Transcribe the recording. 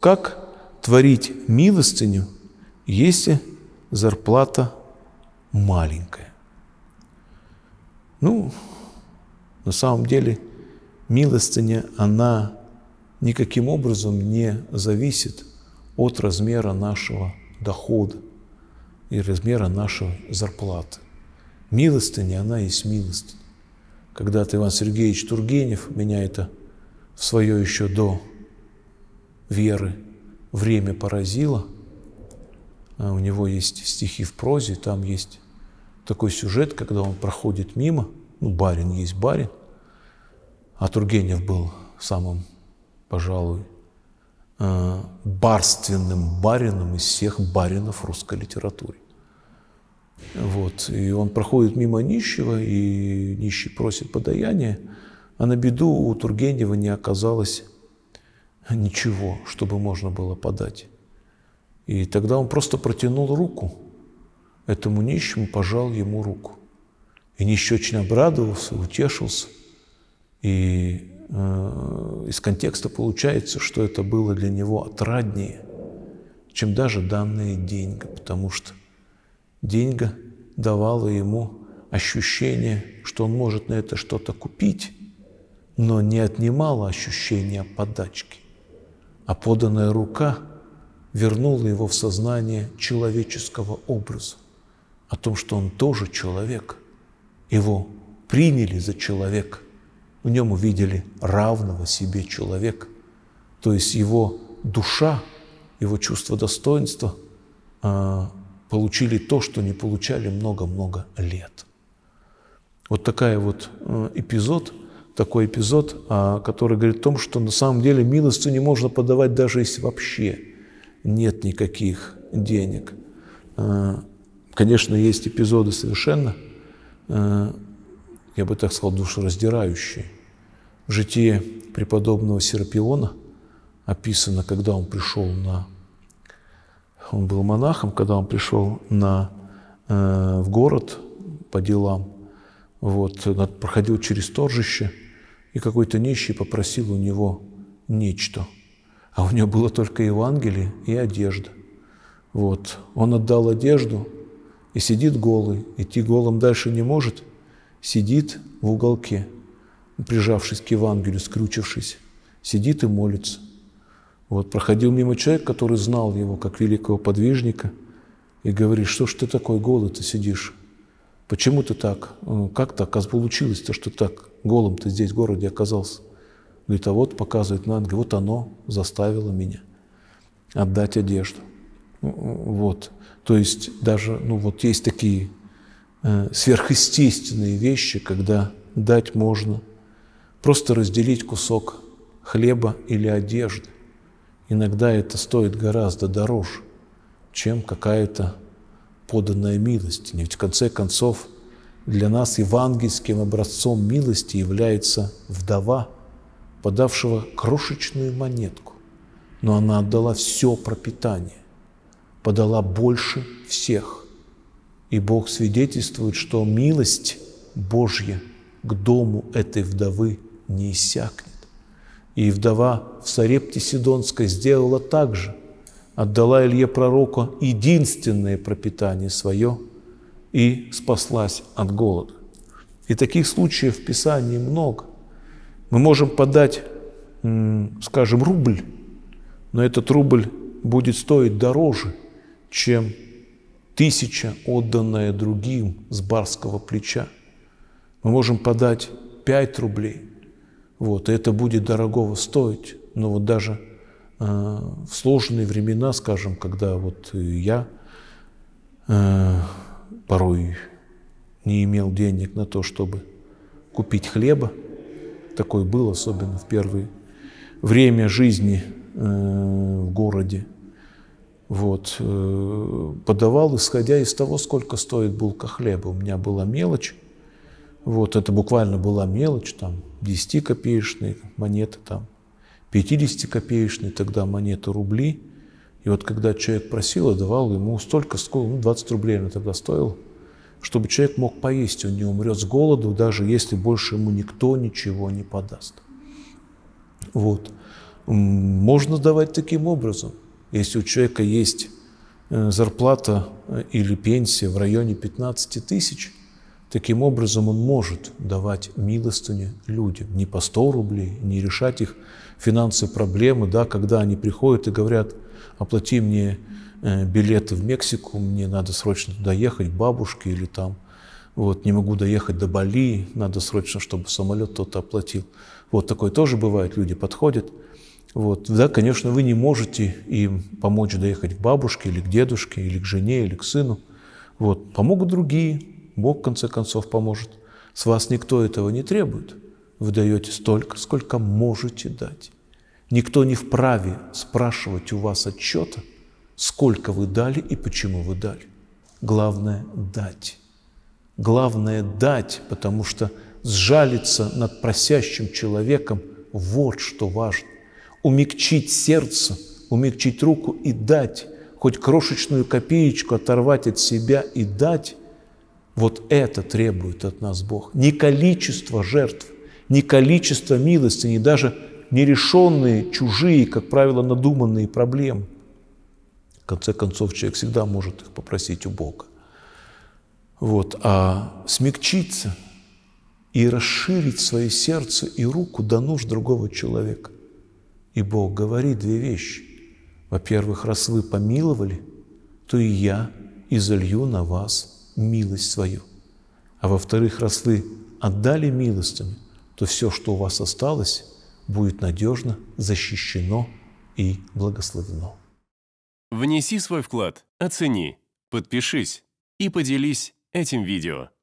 Как творить милостыню, если зарплата маленькая? Ну, на самом деле, милостыня, она никаким образом не зависит от размера нашего дохода и размера нашей зарплаты. Милостыня, она есть милостыня. Когда-то Иван Сергеевич Тургенев, меня это в свое еще до веры время поразило. А у него есть стихи в прозе, там есть такой сюжет, когда он проходит мимо, ну, барин есть барин, а Тургенев был самым, пожалуй, э, барственным барином из всех баринов русской литературы. Вот. И он проходит мимо нищего, и нищий просит подаяния, а на беду у Тургенева не оказалось ничего, чтобы можно было подать. И тогда он просто протянул руку этому нищему, пожал ему руку. И нищий очень обрадовался, утешился. И э, из контекста получается, что это было для него отраднее, чем даже данная деньги, потому что деньга давала ему ощущение, что он может на это что-то купить, но не отнимала ощущения подачки а поданная рука вернула его в сознание человеческого образа, о том, что он тоже человек. Его приняли за человека, в нем увидели равного себе человека, то есть его душа, его чувство достоинства а, получили то, что не получали много-много лет. Вот такая вот э, эпизод – такой эпизод, а, который говорит о том, что на самом деле милостыню можно подавать даже если вообще нет никаких денег. А, конечно, есть эпизоды совершенно, а, я бы так сказал, душераздирающие. в житии преподобного Серапиона описано, когда он пришел на... Он был монахом, когда он пришел на, э, в город по делам, вот, проходил через торжище – и какой-то нищий попросил у него нечто. А у него было только Евангелие и одежда. Вот. Он отдал одежду и сидит голый. Идти голым дальше не может. Сидит в уголке, прижавшись к Евангелию, скрючившись. Сидит и молится. Вот проходил мимо человек, который знал его как великого подвижника, и говорит, что ж ты такой голый ты сидишь? Почему ты так? Э, как так? А получилось-то, что так голым ты здесь, в городе оказался. Говорит, а вот показывает на ангел, вот оно заставило меня отдать одежду. Э, э, вот. То есть даже, ну вот есть такие э, сверхъестественные вещи, когда дать можно просто разделить кусок хлеба или одежды. Иногда это стоит гораздо дороже, чем какая-то поданная милость. Ведь в конце концов для нас евангельским образцом милости является вдова, подавшего крошечную монетку, но она отдала все пропитание, подала больше всех. И Бог свидетельствует, что милость Божья к дому этой вдовы не иссякнет. И вдова в Сарепте Сидонской сделала так же отдала Илье пророку единственное пропитание свое и спаслась от голода. И таких случаев в Писании много. Мы можем подать, скажем, рубль, но этот рубль будет стоить дороже, чем тысяча, отданная другим с барского плеча. Мы можем подать 5 рублей, вот, и это будет дорогого стоить, но вот даже Э, в сложные времена, скажем, когда вот я э, порой не имел денег на то, чтобы купить хлеба, такое было, особенно в первое время жизни э, в городе, вот, подавал, исходя из того, сколько стоит булка хлеба. У меня была мелочь, вот, это буквально была мелочь, там, 10-копеечные монеты, там, 50-копеечные тогда монеты рубли. И вот когда человек просил, я давал ему столько, сколько, ну, 20 рублей он тогда стоил, чтобы человек мог поесть, он не умрет с голоду, даже если больше ему никто ничего не подаст. Вот. Можно давать таким образом. Если у человека есть э, зарплата э, или пенсия в районе 15 тысяч, таким образом он может давать милостыню людям. Не по 100 рублей, не решать их финансовые проблемы, да, когда они приходят и говорят, оплати мне э, билеты в Мексику, мне надо срочно туда ехать, бабушке или там, вот, не могу доехать до Бали, надо срочно, чтобы самолет кто-то оплатил. Вот такое тоже бывает, люди подходят. Вот, да, конечно, вы не можете им помочь доехать к бабушке или к дедушке, или к жене, или к сыну. Вот, помогут другие, Бог, в конце концов, поможет. С вас никто этого не требует. Вы даете столько, сколько можете дать. Никто не вправе спрашивать у вас отчета, сколько вы дали и почему вы дали. Главное – дать. Главное – дать, потому что сжалиться над просящим человеком – вот что важно. Умягчить сердце, умягчить руку и дать, хоть крошечную копеечку оторвать от себя и дать – вот это требует от нас Бог. Не количество жертв – ни количество милости, ни даже нерешенные, чужие, как правило, надуманные проблемы. В конце концов, человек всегда может их попросить у Бога. Вот. А смягчиться и расширить свое сердце и руку до нужд другого человека. И Бог говорит две вещи. Во-первых, раз вы помиловали, то и я изолью на вас милость свою. А во-вторых, раз вы отдали милостями – то все, что у вас осталось, будет надежно защищено и благословено. Внеси свой вклад, оцени, подпишись и поделись этим видео.